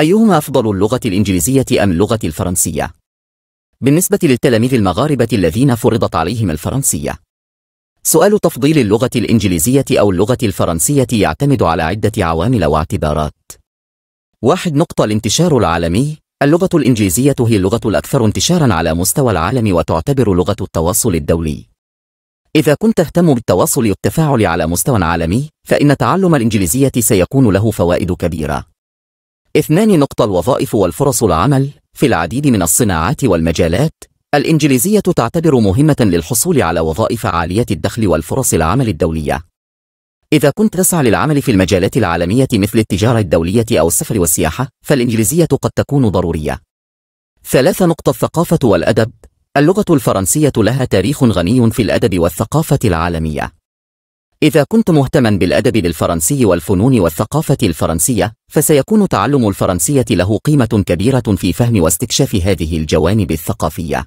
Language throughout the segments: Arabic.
أيهما أفضل اللغة الإنجليزية أم اللغة الفرنسية؟ بالنسبة للتلاميذ المغاربة الذين فرضت عليهم الفرنسية سؤال تفضيل اللغة الإنجليزية أو اللغة الفرنسية يعتمد على عدة عوامل واعتبارات واحد نقطة الانتشار العالمي اللغة الإنجليزية هي اللغة الأكثر انتشارا على مستوى العالم وتعتبر لغة التواصل الدولي إذا كنت تهتم بالتواصل والتفاعل على مستوى عالمي فإن تعلم الإنجليزية سيكون له فوائد كبيرة اثنان نقطة الوظائف والفرص العمل في العديد من الصناعات والمجالات الإنجليزية تعتبر مهمة للحصول على وظائف عالية الدخل والفرص العمل الدولية إذا كنت تسعى للعمل في المجالات العالمية مثل التجارة الدولية أو السفر والسياحة فالإنجليزية قد تكون ضرورية ثلاثة نقطة الثقافة والأدب اللغة الفرنسية لها تاريخ غني في الأدب والثقافة العالمية إذا كنت مهتما بالأدب للفرنسي والفنون والثقافة الفرنسية فسيكون تعلم الفرنسية له قيمة كبيرة في فهم واستكشاف هذه الجوانب الثقافية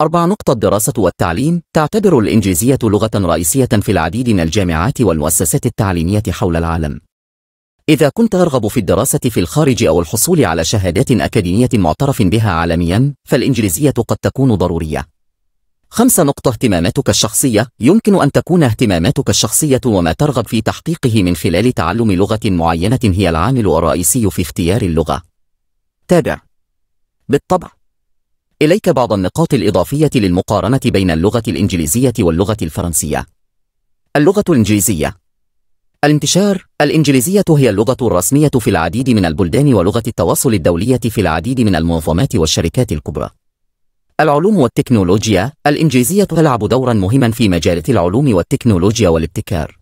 أربع نقطة الدراسة والتعليم تعتبر الإنجليزية لغة رئيسية في العديد من الجامعات والمؤسسات التعليمية حول العالم إذا كنت ترغب في الدراسة في الخارج أو الحصول على شهادات أكاديمية معترف بها عالميا فالإنجليزية قد تكون ضرورية خمسة نقطة اهتماماتك الشخصية يمكن أن تكون اهتماماتك الشخصية وما ترغب في تحقيقه من خلال تعلم لغة معينة هي العامل الرئيسي في اختيار اللغة. تابع بالطبع إليك بعض النقاط الإضافية للمقارنة بين اللغة الإنجليزية واللغة الفرنسية. اللغة الإنجليزية الانتشار الإنجليزية هي اللغة الرسمية في العديد من البلدان ولغة التواصل الدولية في العديد من المنظمات والشركات الكبرى. العلوم والتكنولوجيا الإنجليزية تلعب دورا مهما في مجال العلوم والتكنولوجيا والابتكار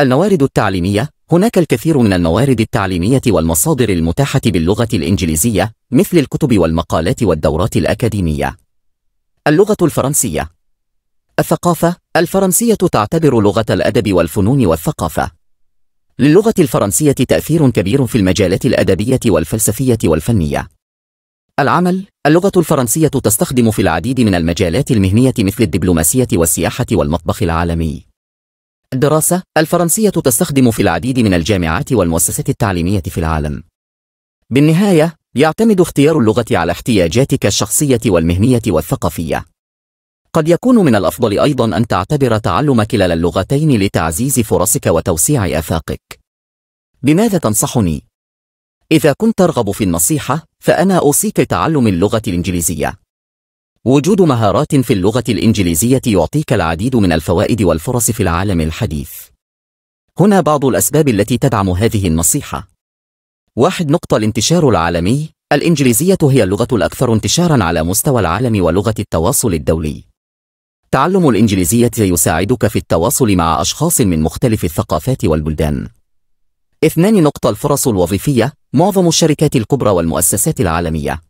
الموارد التعليمية هناك الكثير من الموارد التعليمية والمصادر المتاحة باللغة الإنجليزية مثل الكتب والمقالات والدورات الأكاديمية اللغة الفرنسية الثقافة الفرنسية تعتبر لغة الأدب والفنون والثقافة للغة الفرنسية تأثير كبير في المجالات الأدبية والفلسفية والفنية العمل اللغة الفرنسية تستخدم في العديد من المجالات المهنية مثل الدبلوماسية والسياحة والمطبخ العالمي الدراسة الفرنسية تستخدم في العديد من الجامعات والمؤسسات التعليمية في العالم بالنهاية يعتمد اختيار اللغة على احتياجاتك الشخصية والمهنية والثقافية قد يكون من الأفضل أيضا أن تعتبر تعلم كلا اللغتين لتعزيز فرصك وتوسيع آفاقك لماذا تنصحني؟ إذا كنت ترغب في النصيحة فأنا أوصيك لتعلم اللغة الإنجليزية وجود مهارات في اللغة الإنجليزية يعطيك العديد من الفوائد والفرص في العالم الحديث هنا بعض الأسباب التي تدعم هذه النصيحة واحد نقطة الانتشار العالمي الإنجليزية هي اللغة الأكثر انتشاراً على مستوى العالم ولغة التواصل الدولي تعلم الإنجليزية يساعدك في التواصل مع أشخاص من مختلف الثقافات والبلدان اثنان نقطة الفرص الوظيفية معظم الشركات الكبرى والمؤسسات العالمية